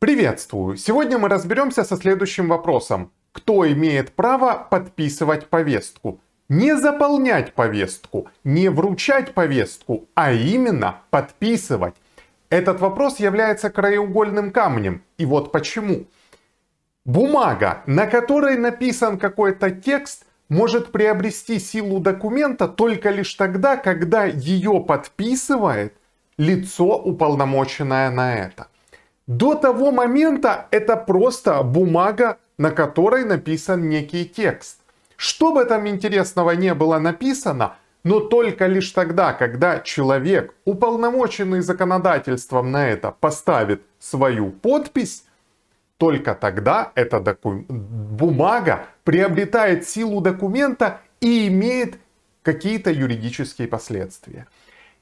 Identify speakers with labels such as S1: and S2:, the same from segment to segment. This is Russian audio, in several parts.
S1: Приветствую! Сегодня мы разберемся со следующим вопросом. Кто имеет право подписывать повестку? Не заполнять повестку, не вручать повестку, а именно подписывать. Этот вопрос является краеугольным камнем. И вот почему. Бумага, на которой написан какой-то текст, может приобрести силу документа только лишь тогда, когда ее подписывает лицо, уполномоченное на это. До того момента это просто бумага, на которой написан некий текст. Что бы там интересного не было написано, но только лишь тогда, когда человек, уполномоченный законодательством на это, поставит свою подпись, только тогда эта доку... бумага приобретает силу документа и имеет какие-то юридические последствия.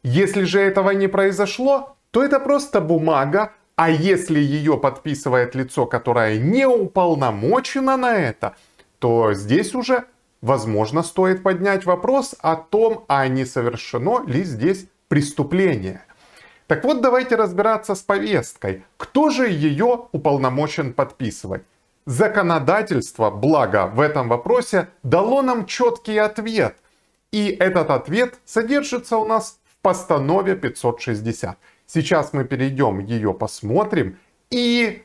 S1: Если же этого не произошло, то это просто бумага, а если ее подписывает лицо, которое не уполномочено на это, то здесь уже, возможно, стоит поднять вопрос о том, а не совершено ли здесь преступление. Так вот, давайте разбираться с повесткой. Кто же ее уполномочен подписывать? Законодательство, благо, в этом вопросе дало нам четкий ответ. И этот ответ содержится у нас в постанове 560. Сейчас мы перейдем, ее посмотрим и,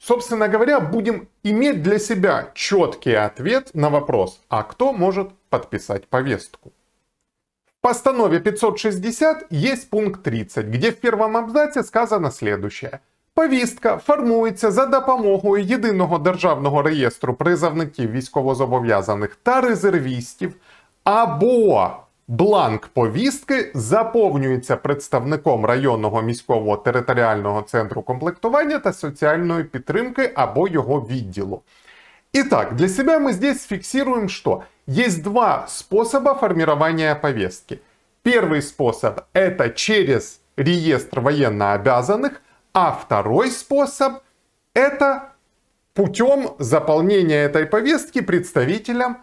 S1: собственно говоря, будем иметь для себя четкий ответ на вопрос, а кто может подписать повестку. В постанове 560 есть пункт 30, где в первом абзаце сказано следующее. Повістка формується за допомогою єдиного державного реєстру призовників військовозобов'язаних та резервістів або Бланк повістки заповнюється представником районного міського територіального центру комплектування та соціальної підтримки або його відділу. Итак, для себя мы здесь фиксируем, что есть два способа формирования повестки. Первый способ – это через реестр военно обязанных, а второй способ – это путем заполнения этой повестки представителям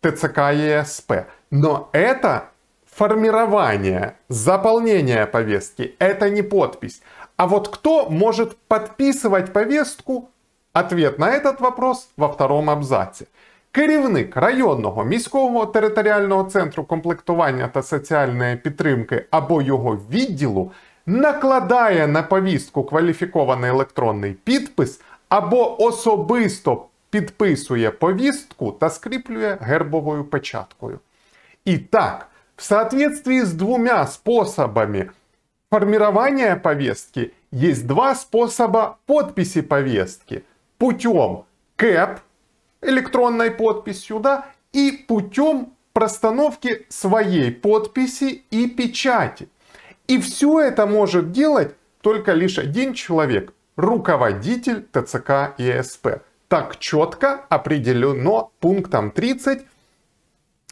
S1: ТЦК ЕСП. Но это формирование, заполнение повестки, это не подпись. А вот кто может подписывать повестку, ответ на этот вопрос во втором абзаце. Керівник районного міського територіального центру комплектування та соціальної підтримки або його відділу накладає на повістку кваліфікований електронний підпис або особисто підписує повістку та скріплює гербовою печаткою. Итак, в соответствии с двумя способами формирования повестки есть два способа подписи повестки. Путем КЭП, электронной подписью, да, и путем простановки своей подписи и печати. И все это может делать только лишь один человек, руководитель ТЦК и СП. Так четко определено пунктом 30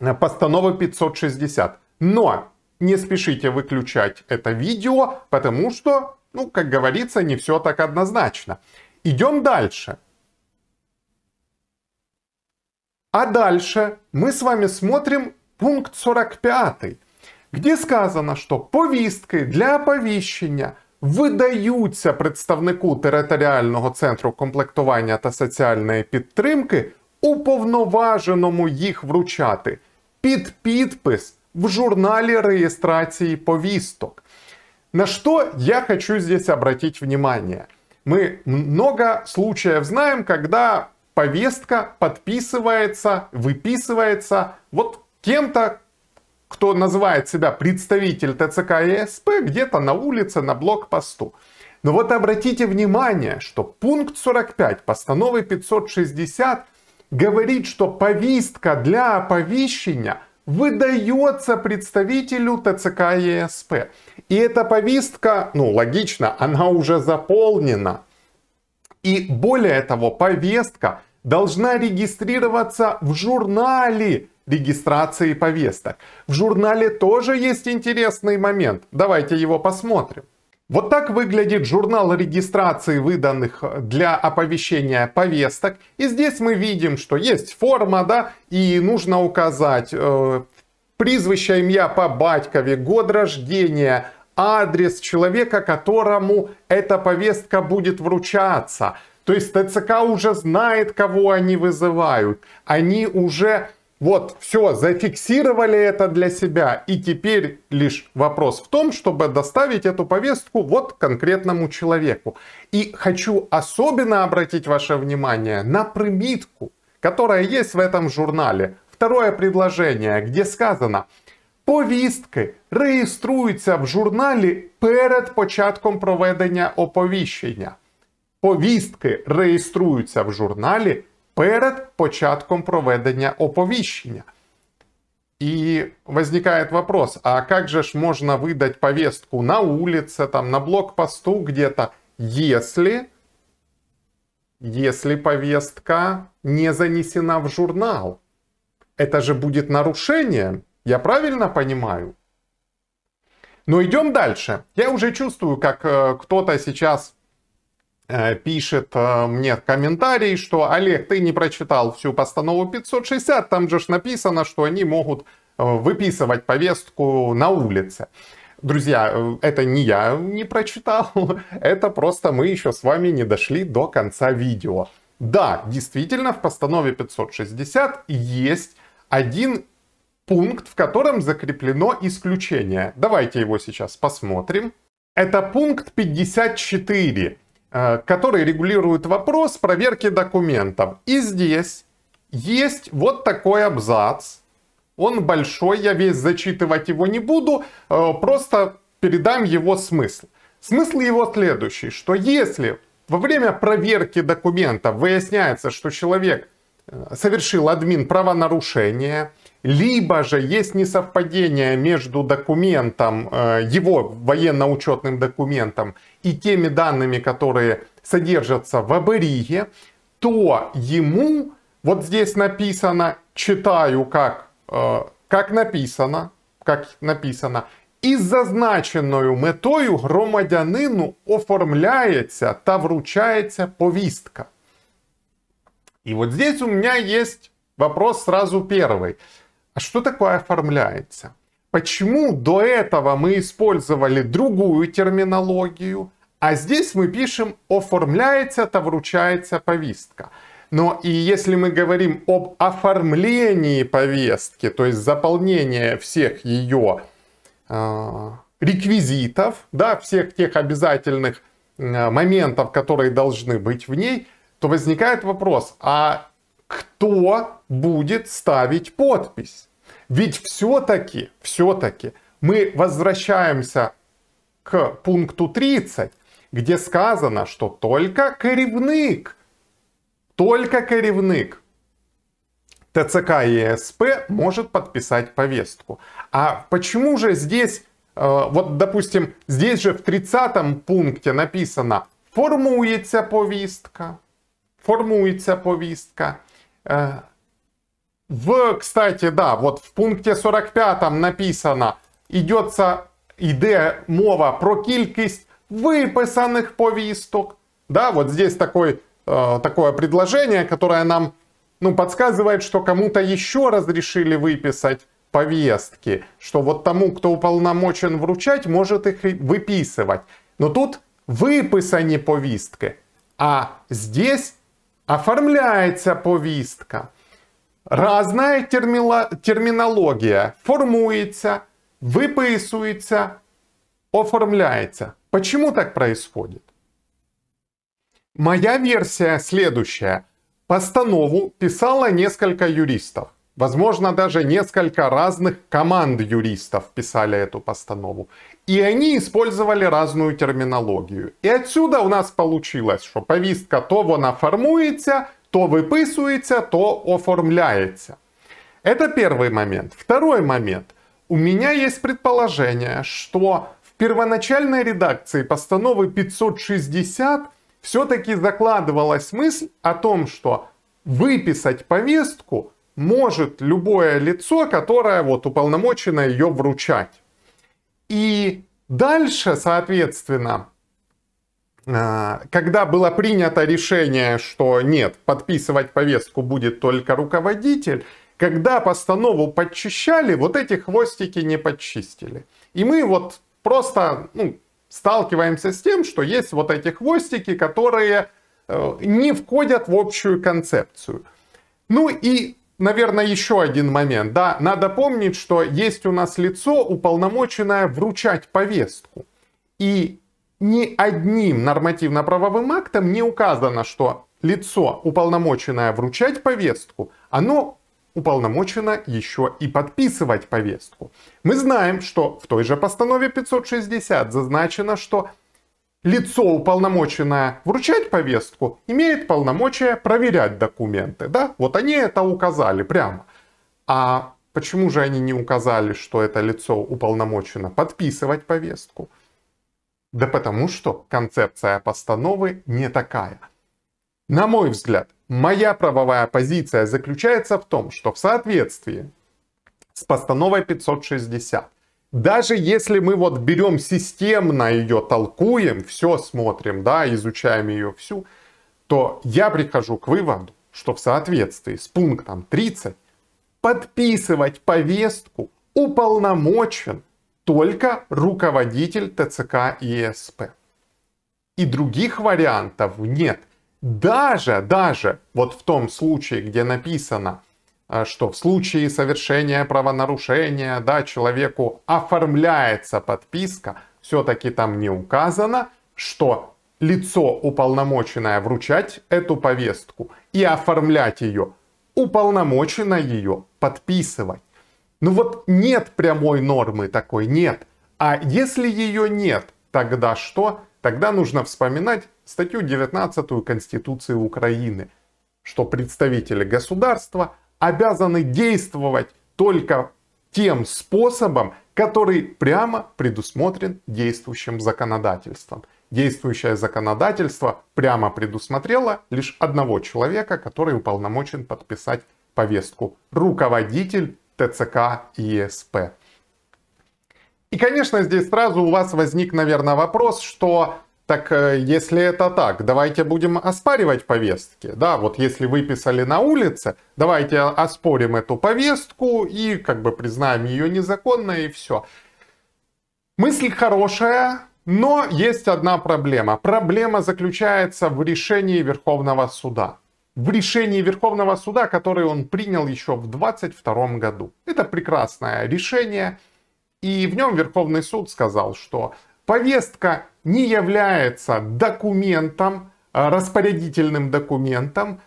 S1: Э, постанова 560. Но не спешите выключать это видео, потому что, ну, как говорится, не все так однозначно. Идем дальше. А дальше мы с вами смотрим пункт 45, где сказано, что повістки для оповещения выдаются представнику территориального центру комплектования и социальной поддержки уповноваженому их вручать під підпис в журнале регистрации повісток. На что я хочу здесь обратить внимание. Мы много случаев знаем, когда повестка подписывается, выписывается вот кем-то, кто называет себя представитель ТЦК и СП, где-то на улице, на блокпосту. Но вот обратите внимание, что пункт 45 постановы 560 говорит, что повістка для оповіщення выдается представителю ТЦК ЕСП. И эта повестка, ну логично, она уже заполнена. И более того, повестка должна регистрироваться в журнале регистрации повесток. В журнале тоже есть интересный момент. Давайте его посмотрим. Вот так выглядит журнал регистрации выданных э, для оповещения повесток. И здесь мы видим, что есть форма, да, и нужно указать э, призвище, имя по батькове, год рождения, адрес человека, которому эта повестка будет вручаться. То есть ТЦК уже знает, кого они вызывают. Они уже вот, все, зафиксировали это для себя. И теперь лишь вопрос в том, чтобы доставить эту повестку вот конкретному человеку. И хочу особенно обратить ваше внимание на примитку, которая есть в этом журнале. Второе предложение, где сказано, повістки реєструються в журналі перед початком проведення оповіщення. Повістки реєструються в журналі перед початком проведення оповіщення. И возникает вопрос, а как же ж можно выдать повестку на улице, там, на блокпосту где-то, если, если повестка не занесена в журнал? Это же будет нарушением, я правильно понимаю? Но идем дальше. Я уже чувствую, как э, кто-то сейчас Э, пишет э, мне комментарий, что Олег, ты не прочитал всю постанову 560, там же ж написано, что они могут э, выписывать повестку на улице. Друзья, это не я не прочитал, это просто мы еще с вами не дошли до конца видео. Да, действительно, в постанове 560 есть один пункт, в котором закреплено исключение. Давайте его сейчас посмотрим. Это пункт 54. Э, который регулирует вопрос проверки документов. И здесь есть вот такой абзац. Он большой, я весь зачитывать его не буду, э, просто передам его смысл. Смысл его следующий, что если во время проверки документов выясняется, что человек э, совершил админ правонарушение, либо же есть несовпадение между документом, э, его военно-учетным документом и теми данными, которые содержатся в Абериге, то ему, вот здесь написано, читаю как, э, как написано, как написано, із зазначеною метою громадянину оформляется та вручается повистка. И вот здесь у меня есть вопрос сразу первый. А что такое оформляется? Почему до этого мы использовали другую терминологию, а здесь мы пишем «оформляется, то вручается повестка». Но и если мы говорим об оформлении повестки, то есть заполнение всех ее э, реквизитов, да, всех тех обязательных э, моментов, которые должны быть в ней, то возникает вопрос, а кто будет ставить подпись? Ведь все-таки, все-таки мы возвращаемся к пункту 30, где сказано, что только коревник, только коревник ТЦК и э СП может подписать повестку. А почему же здесь, э, вот допустим, здесь же в 30 пункте написано «формуется повестка, «формуется повестка. Э, в, кстати, да, вот в пункте 45 написано, идется йде мова про кількість выписанных повісток. Да, вот здесь такой, э, такое предложение, которое нам ну, подсказывает, что кому-то еще разрешили выписать повестки, что вот тому, кто уполномочен вручать, может их выписывать. Но тут выписані повестки, а здесь оформляется повестка. Разная терміла, термінологія формується, виписується, оформляется. Почему так происходит? Моя версия следующая. Постанову писало несколько юристов. Возможно, даже несколько разных команд юристов писали эту постанову. И они использовали разную терминологию. И отсюда у нас получилось, что повестка то вона формуется, то выписывается, то оформляется. Это первый момент. Второй момент. У меня есть предположение, что в первоначальной редакции постановы 560 все-таки закладывалась мысль о том, что выписать повестку может любое лицо, которое вот уполномочено ее вручать. И дальше, соответственно, а, когда было принято решение, что нет, подписывать повестку будет только руководитель, когда постанову подчищали, вот эти хвостики не подчистили. И мы вот просто ну, сталкиваемся с тем, что есть вот эти хвостики, которые э, не входят в общую концепцию. Ну и, наверное, еще один момент. Да, надо помнить, что есть у нас лицо, уполномоченное вручать повестку. И ни одним нормативно-правовым актом не указано, что лицо, уполномоченное вручать повестку, оно уполномочено еще и подписывать повестку. Мы знаем, что в той же постанове 560 зазначено, что лицо, уполномоченное вручать повестку, имеет полномочия проверять документы. Да? Вот они это указали прямо. А почему же они не указали, что это лицо уполномочено подписывать повестку? Да потому что концепция постановы не такая. На мой взгляд, моя правовая позиция заключается в том, что в соответствии с постановой 560, даже если мы вот берем системно ее, толкуем, все смотрим, да, изучаем ее всю, то я прихожу к выводу, что в соответствии с пунктом 30 подписывать повестку уполномочен только руководитель ТЦК и ЕСП. И других вариантов нет. Даже, даже вот в том случае, где написано, э, что в случае совершения правонарушения, да, человеку оформляется подписка, все-таки там не указано, что лицо уполномоченное вручать эту повестку и оформлять ее, уполномочено ее подписывать. Ну вот нет прямой нормы такой, нет. А если ее нет, тогда что? Тогда нужно вспоминать статью 19 Конституции Украины, что представители государства обязаны действовать только тем способом, который прямо предусмотрен действующим законодательством. Действующее законодательство прямо предусмотрело лишь одного человека, который уполномочен подписать повестку. Руководитель ТЦК и СП. И, конечно, здесь сразу у вас возник, наверное, вопрос, что так э, если это так, давайте будем оспаривать повестки. Да, вот если выписали на улице, давайте оспорим эту повестку и как бы признаем ее незаконной и все. Мысль хорошая, но есть одна проблема. Проблема заключается в решении Верховного суда в решении Верховного суда, которое он принял еще в 22 году. Это прекрасное решение, и в нем Верховный суд сказал, что повестка не является документом, а, распорядительным документом.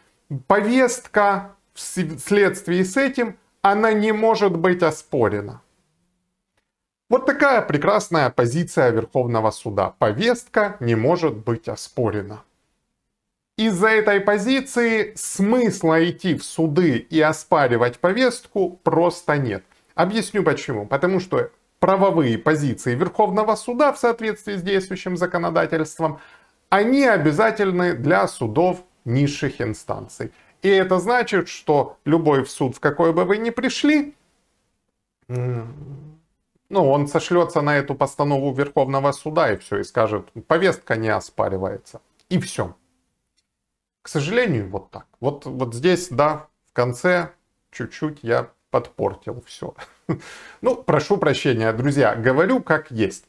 S1: Повестка вследствие с этим, она не может быть оспорена. Вот такая прекрасная позиция Верховного суда. Повестка не может быть оспорена. Из-за этой позиции смысла идти в суды и оспаривать повестку просто нет. Объясню почему. Потому что правовые позиции Верховного суда в соответствии с действующим законодательством, они обязательны для судов низших инстанций. И это значит, что любой в суд, в какой бы вы ни пришли, ну, он сошлется на эту постанову Верховного суда и все, и скажет, повестка не оспаривается. И все. К сожалению, вот так. Вот, вот здесь, да, в конце чуть-чуть я подпортил все. Ну, прошу прощения, друзья, говорю как есть.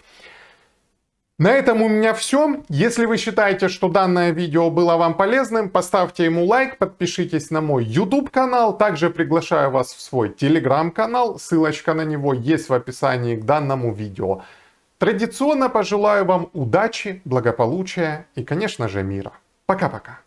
S1: На этом у меня все. Если вы считаете, что данное видео было вам полезным, поставьте ему лайк, подпишитесь на мой YouTube канал. Также приглашаю вас в свой Telegram канал. Ссылочка на него есть в описании к данному видео. Традиционно пожелаю вам удачи, благополучия и, конечно же, мира. Пока-пока.